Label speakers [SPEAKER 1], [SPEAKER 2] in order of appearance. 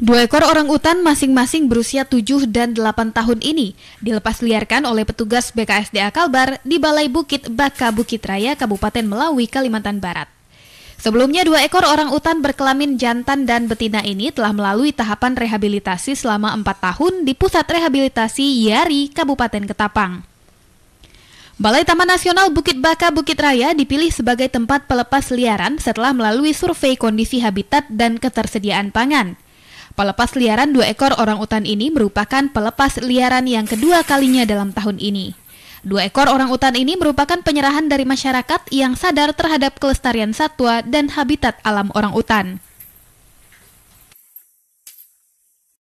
[SPEAKER 1] Dua ekor orang utan masing-masing berusia 7 dan 8 tahun ini dilepas liarkan oleh petugas BKSDA Kalbar di Balai Bukit Baka Bukit Raya, Kabupaten Melawi, Kalimantan Barat. Sebelumnya dua ekor orang utan berkelamin jantan dan betina ini telah melalui tahapan rehabilitasi selama empat tahun di Pusat Rehabilitasi Yari, Kabupaten Ketapang. Balai Taman Nasional Bukit Baka Bukit Raya dipilih sebagai tempat pelepas liaran setelah melalui survei kondisi habitat dan ketersediaan pangan. Pelepas liaran dua ekor orang utan ini merupakan pelepas liaran yang kedua kalinya dalam tahun ini. Dua ekor orang utan ini merupakan penyerahan dari masyarakat yang sadar terhadap kelestarian satwa dan habitat alam orang utan.